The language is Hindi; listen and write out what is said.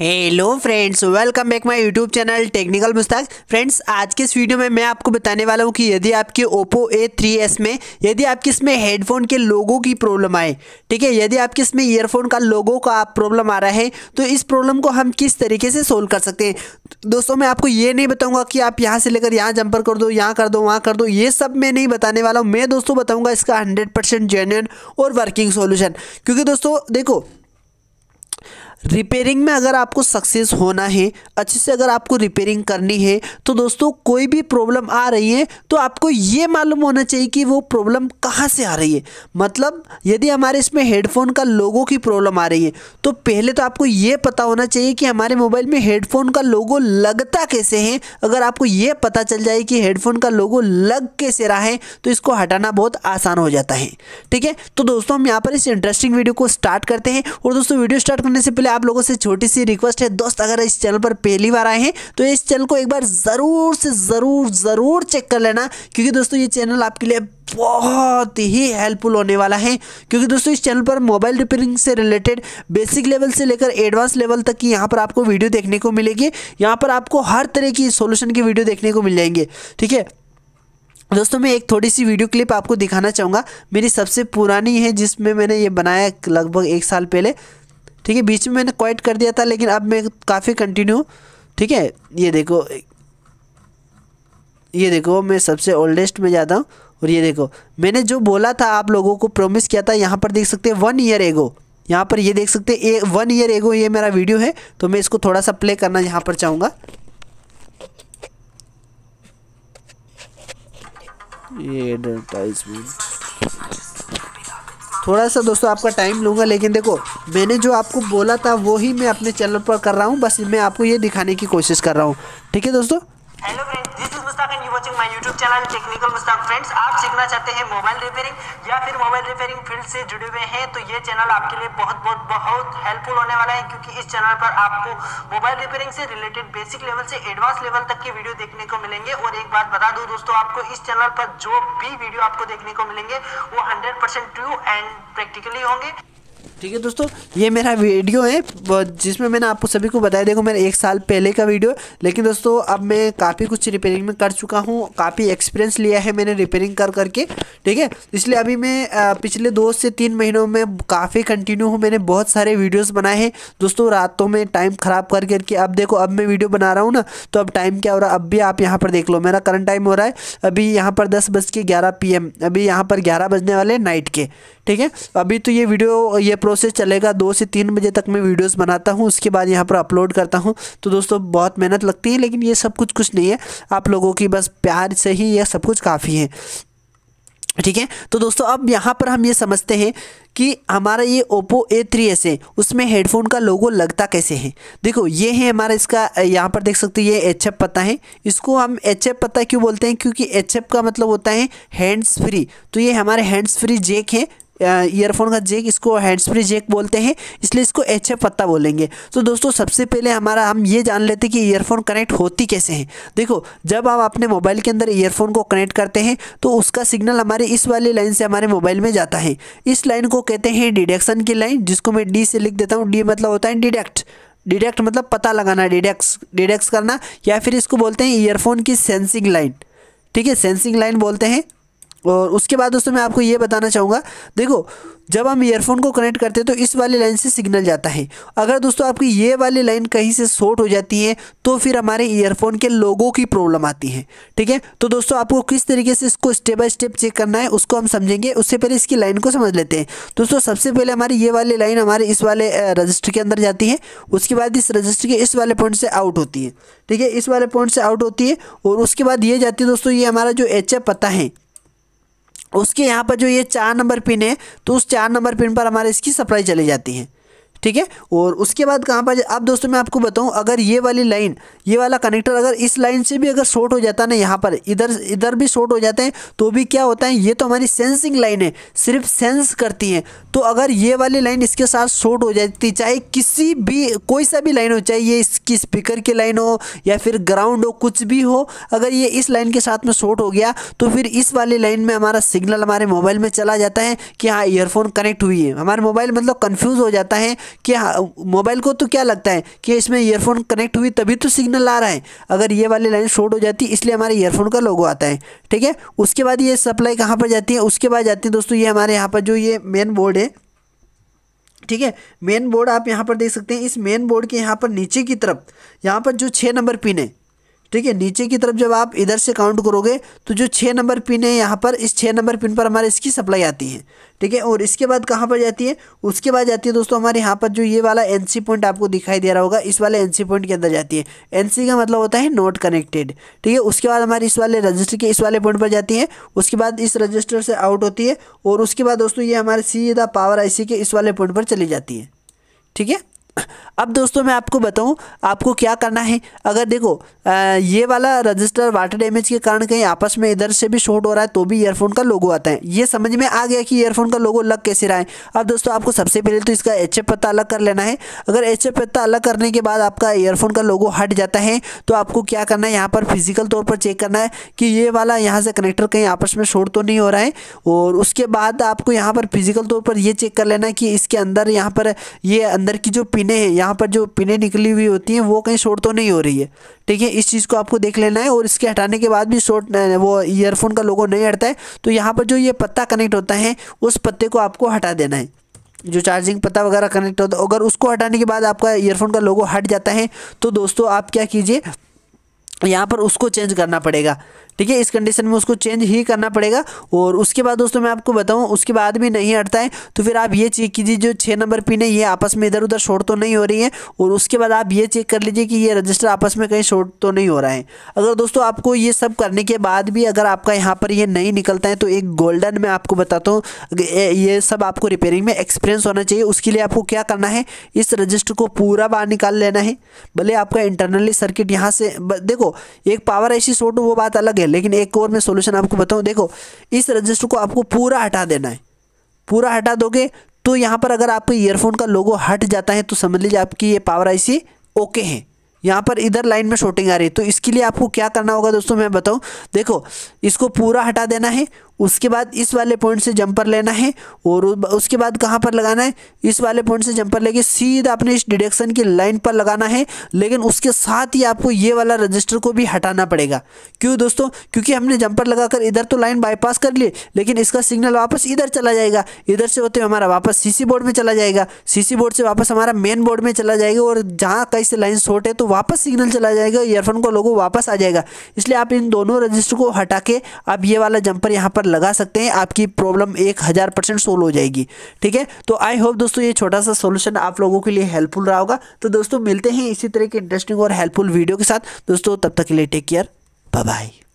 hello friends welcome back my YouTube channel technical Mushtaq friends आज के इस वीडियो में मैं आपको बताने वाला हूँ कि यदि आपके ओप्पो A3s में यदि आपके इसमें हेडफोन के लोगों की प्रॉब्लम आए ठीक है यदि आपके इसमें ईयरफोन का लोगों का प्रॉब्लम आ रहा है तो इस प्रॉब्लम को हम किस तरीके से सोल्व कर सकते हैं दोस्तों मैं आपको ये नहीं बताऊँगा कि आप यहाँ से लेकर यहाँ जंपर कर दो यहाँ कर दो वहाँ कर दो ये सब मैं नहीं बताने वाला हूँ मैं दोस्तों बताऊँगा इसका हंड्रेड परसेंट जेन्यन और वर्किंग सोल्यूशन क्योंकि दोस्तों देखो रिपेयरिंग में अगर आपको सक्सेस होना है अच्छे से अगर आपको रिपेयरिंग करनी है तो दोस्तों कोई भी प्रॉब्लम आ रही है तो आपको ये मालूम होना चाहिए कि वो प्रॉब्लम कहाँ से आ रही है मतलब यदि हमारे इसमें हेडफोन का लोगो की प्रॉब्लम आ रही है तो पहले तो आपको ये पता होना चाहिए कि हमारे मोबाइल में हेडफोन का लोगो लगता कैसे है अगर आपको ये पता चल जाए कि हेडफोन का लोगो लग कैसे रहा है तो इसको हटाना बहुत आसान हो जाता है ठीक है तो दोस्तों हम यहाँ पर इस इंटरेस्टिंग वीडियो को स्टार्ट करते हैं और दोस्तों वीडियो स्टार्ट करने से पहले लिए आप लोगों से छोटी सी रिक्वेस्ट है दोस्त अगर इस चैनल पर पहली बार आए हैं तो इस चैनल को एक बार ज़रूर से ज़रूर ज़रूर चेक कर लेना क्योंकि दोस्तों ये चैनल आपके लिए बहुत ही हेल्पफुल होने वाला है क्योंकि दोस्तों इस चैनल पर मोबाइल रिपेयरिंग से रिलेटेड बेसिक लेवल से लेकर एडवांस लेवल तक की यहाँ पर आपको वीडियो देखने को मिलेगी यहाँ पर आपको हर तरह की सोल्यूशन की वीडियो देखने को मिल जाएंगे ठीक है दोस्तों मैं एक थोड़ी सी वीडियो क्लिप आपको दिखाना चाहूँगा मेरी सबसे पुरानी है जिसमें मैंने ये बनाया लगभग एक साल पहले ठीक है बीच में मैंने क्वाइट कर दिया था लेकिन अब मैं काफ़ी कंटिन्यू ठीक है ये देखो ये देखो मैं सबसे ओल्डेस्ट में जाता हूँ और ये देखो मैंने जो बोला था आप लोगों को प्रोमिस किया था यहाँ पर देख सकते हैं वन ईयर एगो यहाँ पर ये देख सकते हैं वन ईयर एगो ये मेरा वीडियो है तो मैं इसको थोड़ा सा प्ले करना यहाँ पर चाहूँगा ये एडवर्टाइजमेंट थोड़ा सा दोस्तों आपका टाइम लूँगा लेकिन देखो मैंने जो आपको बोला था वो ही मैं अपने चैनल पर कर रहा हूँ बस मैं आपको ये दिखाने की कोशिश कर रहा हूँ ठीक है दोस्तों hello friends this is Mushtaq and you watching my YouTube channel technical Mushtaq friends आप सीखना चाहते हैं मोबाइल रिपेयरिंग या फिर मोबाइल रिपेयरिंग फील्ड से जुड़े हुए हैं तो ये चैनल आपके लिए बहुत बहुत बहुत हेल्पफुल होने वाला है क्योंकि इस चैनल पर आपको मोबाइल रिपेयरिंग से रिलेटेड बेसिक लेवल से एडवांस लेवल तक की वीडियो देखने को मिलेंगे और एक बात बता दू दोस्तों आपको इस चैनल पर जो भी वीडियो आपको देखने को मिलेंगे वो हंड्रेड ट्रू एंड प्रैक्टिकली होंगे ठीक है दोस्तों ये मेरा वीडियो है जिसमें मैंने आपको सभी को बताया देखो मेरा एक साल पहले का वीडियो लेकिन दोस्तों अब मैं काफ़ी कुछ रिपेयरिंग में कर चुका हूँ काफ़ी एक्सपीरियंस लिया है मैंने रिपेयरिंग कर करके ठीक है इसलिए अभी मैं पिछले दो से तीन महीनों में काफ़ी कंटिन्यू हूँ मैंने बहुत सारे वीडियोज़ बनाए हैं दोस्तों रातों में टाइम ख़राब कर करके अब देखो अब मैं वीडियो बना रहा हूँ ना तो अब टाइम क्या हो रहा है अब भी आप यहाँ पर देख लो मेरा करंट टाइम हो रहा है अभी यहाँ पर दस बज के ग्यारह पी अभी यहाँ पर ग्यारह बजने वाले नाइट के ठीक है अभी तो ये वीडियो ये प्रोसेस चलेगा दो से तीन बजे तक मैं वीडियोस बनाता हूँ उसके बाद यहाँ पर अपलोड करता हूँ तो दोस्तों बहुत मेहनत लगती है लेकिन ये सब कुछ कुछ नहीं है आप लोगों की बस प्यार से ही यह सब कुछ काफ़ी है ठीक है तो दोस्तों अब यहाँ पर हम ये समझते हैं कि हमारा ये ओप्पो ए थ्री एस है उसमें हेडफोन का लोगो लगता कैसे है देखो ये है हमारा इसका यहाँ पर देख सकते हैं ये एच एफ पता है इसको हम एच एफ पता क्यों बोलते हैं क्योंकि एच एफ का मतलब होता है हैंड्स फ्री तो ये हमारे हैंड्स फ्री जेक है ईयरफोन का जेक इसको हैंड्स फ्री जेक बोलते हैं इसलिए इसको एच एफ पत्ता बोलेंगे तो दोस्तों सबसे पहले हमारा हम ये जान लेते हैं कि ईयरफोन कनेक्ट होती कैसे हैं देखो जब हम अपने मोबाइल के अंदर ईयरफोन को कनेक्ट करते हैं तो उसका सिग्नल हमारे इस वाली लाइन से हमारे मोबाइल में जाता है इस लाइन को कहते हैं डिडक्शन की लाइन जिसको मैं डी से लिख देता हूँ डी मतलब होता है डिडक्ट डिडक्ट मतलब पता लगाना डिडक्स डिडक्स करना या फिर इसको बोलते हैं ईयरफोन की सेंसिंग लाइन ठीक है सेंसिंग लाइन बोलते हैं और उसके बाद दोस्तों मैं आपको ये बताना चाहूँगा देखो जब हम ईयरफोन को कनेक्ट करते हैं तो इस वाली लाइन से सिग्नल जाता है अगर दोस्तों आपकी ये वाली लाइन कहीं से शॉर्ट हो जाती है तो फिर हमारे ईयरफोन के लोगों की प्रॉब्लम आती है ठीक है तो दोस्तों आपको किस तरीके से इसको स्टेप बाय स्टेप चेक करना है उसको हम समझेंगे उससे पहले इसकी लाइन को समझ लेते हैं दोस्तों सबसे पहले हमारी ये वाली लाइन हमारे इस वाले रजिस्टर के अंदर जाती है उसके बाद इस रजिस्टर के इस वाले पॉइंट से आउट होती है ठीक है इस वाले पॉइंट से आउट होती है और उसके बाद ये जाती है दोस्तों ये हमारा जो एच पता है उसके यहाँ पर जो ये चार नंबर पिन है तो उस चार नंबर पिन पर हमारे इसकी सप्लाई चली जाती है ठीक है और उसके बाद कहाँ पर अब दोस्तों मैं आपको बताऊँ अगर ये वाली लाइन ये वाला कनेक्टर अगर इस लाइन से भी अगर शॉर्ट हो जाता है ना यहाँ पर इधर इधर भी शॉर्ट हो जाते हैं तो भी क्या होता है ये तो हमारी सेंसिंग लाइन है सिर्फ सेंस करती हैं तो अगर ये वाली लाइन इसके साथ शॉर्ट हो जाती चाहे किसी भी कोई सा भी लाइन हो चाहे ये इसकी स्पीकर की लाइन हो या फिर ग्राउंड हो कुछ भी हो अगर ये इस लाइन के साथ में शॉर्ट हो गया तो फिर इस वाली लाइन में हमारा सिग्नल हमारे मोबाइल में चला जाता है कि हाँ ईयरफोन कनेक्ट हुई है हमारे मोबाइल मतलब कन्फ्यूज़ हो जाता है कि हाँ, मोबाइल को तो क्या लगता है कि इसमें ईयरफोन कनेक्ट हुई तभी तो सिग्नल आ रहा है अगर ये वाली लाइन शॉर्ट हो जाती इसलिए हमारे ईयरफोन का लोगो आता है ठीक है उसके बाद ये सप्लाई कहाँ पर जाती है उसके बाद जाती है दोस्तों ये हमारे यहाँ पर जो ये मेन बोर्ड है ठीक है मेन बोर्ड आप यहाँ पर देख सकते हैं इस मेन बोर्ड के यहाँ पर नीचे की तरफ यहाँ पर जो छः नंबर पिन है ठीक है नीचे की तरफ जब आप इधर से काउंट करोगे तो जो छः नंबर पिन है यहाँ पर इस छः नंबर पिन पर हमारे इसकी सप्लाई आती है ठीक है और इसके बाद कहाँ पर जाती है उसके बाद जाती है दोस्तों हमारे यहाँ पर जो ये वाला एन पॉइंट आपको दिखाई दे रहा होगा इस वाले एन पॉइंट के अंदर जाती है एन का मतलब होता है नॉट कनेक्टेड ठीक है उसके बाद हमारे इस वाले रजिस्टर के इस वाले पॉइंट पर जाती है उसके बाद इस रजिस्टर से आउट होती है और उसके बाद दोस्तों ये हमारे सीधा पावर आई के इस वाले पॉइंट पर चली जाती है ठीक है अब दोस्तों मैं आपको बताऊं आपको क्या करना है अगर देखो आ, ये वाला रजिस्टर वाटर डैमेज के कारण कहीं आपस में इधर से भी शॉर्ट हो रहा है तो भी ईयरफोन का लोगो आता है ये समझ में आ गया कि ईयरफोन का लोगो लग कैसे रहा है अब दोस्तों आपको सबसे पहले तो इसका एच पत्ता अलग कर लेना है अगर एच पत्ता अलग करने के बाद आपका ईयरफोन का लोगो हट जाता है तो आपको क्या करना है यहाँ पर फिजिकल तौर पर चेक करना है कि ये वाला यहाँ से कनेक्टर कहीं आपस में शॉर्ट तो नहीं हो रहा है और उसके बाद आपको यहाँ पर फिजिकल तौर पर यह चेक कर लेना है कि इसके अंदर यहाँ पर ये अंदर की जो पिन पिने यहाँ पर जो पिने निकली हुई होती हैं वो कहीं शॉर्ट तो नहीं हो रही है ठीक है इस चीज़ को आपको देख लेना है और इसके हटाने के बाद भी शॉर्ट वो ईयरफोन का लोगो नहीं हटता है तो यहाँ पर जो ये पत्ता कनेक्ट होता है उस पत्ते को आपको हटा देना है जो चार्जिंग पता वगैरह कनेक्ट होता है अगर उसको हटाने के बाद आपका ईयरफोन का लोगो हट जाता है तो दोस्तों आप क्या कीजिए यहाँ पर उसको चेंज करना पड़ेगा ठीक है इस कंडीशन में उसको चेंज ही करना पड़ेगा और उसके बाद दोस्तों मैं आपको बताऊँ उसके बाद भी नहीं हटता है तो फिर आप ये चेक कीजिए जो छः नंबर पिन है ये आपस में इधर उधर शॉर्ट तो नहीं हो रही है और उसके बाद आप ये चेक कर लीजिए कि ये रजिस्टर आपस में कहीं शॉर्ट तो नहीं हो रहा है अगर दोस्तों आपको ये सब करने के बाद भी अगर आपका यहाँ पर ये नहीं निकलता है तो एक गोल्डन में आपको बताता हूँ ये सब आपको रिपेयरिंग में एक्सपीरियंस होना चाहिए उसके लिए आपको क्या करना है इस रजिस्टर को पूरा बाहर निकाल लेना है भले आपका इंटरनली सर्किट यहाँ से देखो एक पावर ऐसी शॉर्ट वो बात अलग है है लेकिन एक और मैं सोल्यूशन आपको बताऊँ देखो इस रजिस्टर को आपको पूरा हटा देना है पूरा हटा दोगे तो यहाँ पर अगर आपके ईयरफोन का लोगो हट जाता है तो समझ लीजिए आपकी ये पावर आईसी ओके है यहाँ पर इधर लाइन में शॉर्टिंग आ रही है तो इसके लिए आपको क्या करना होगा दोस्तों मैं बताऊँ देखो इसको पूरा हटा देना है उसके बाद इस वाले पॉइंट से जंपर लेना है और उसके बाद कहाँ पर लगाना है इस वाले पॉइंट से जंपर लेके सीधा अपने इस डिडक्शन की लाइन पर लगाना है लेकिन उसके साथ ही आपको ये वाला रजिस्टर को भी हटाना पड़ेगा क्यों दोस्तों क्योंकि हमने जंपर लगाकर इधर तो लाइन बाईपास कर ली लेकिन इसका सिग्नल वापस इधर चला जाएगा इधर से होते हुए हमारा वापस सी बोर्ड में चला जाएगा सी बोर्ड से वापस हमारा मेन बोर्ड में चला जाएगा और जहाँ कहीं से लाइन शॉर्ट है तो वापस सिग्नल चला जाएगा ईयरफोन को लोगों वापस आ जाएगा इसलिए आप इन दोनों रजिस्टर को हटा के आप ये वाला जंपर यहाँ पर लगा सकते हैं आपकी प्रॉब्लम एक हज़ार परसेंट सोल्व हो जाएगी ठीक है तो आई होप दोस्तों ये छोटा सा सोल्यूशन आप लोगों के लिए हेल्पफुल रहा होगा तो दोस्तों मिलते हैं इसी तरह के इंटरेस्टिंग और हेल्पफुल वीडियो के साथ दोस्तों तब तक के लिए टेक केयर बाय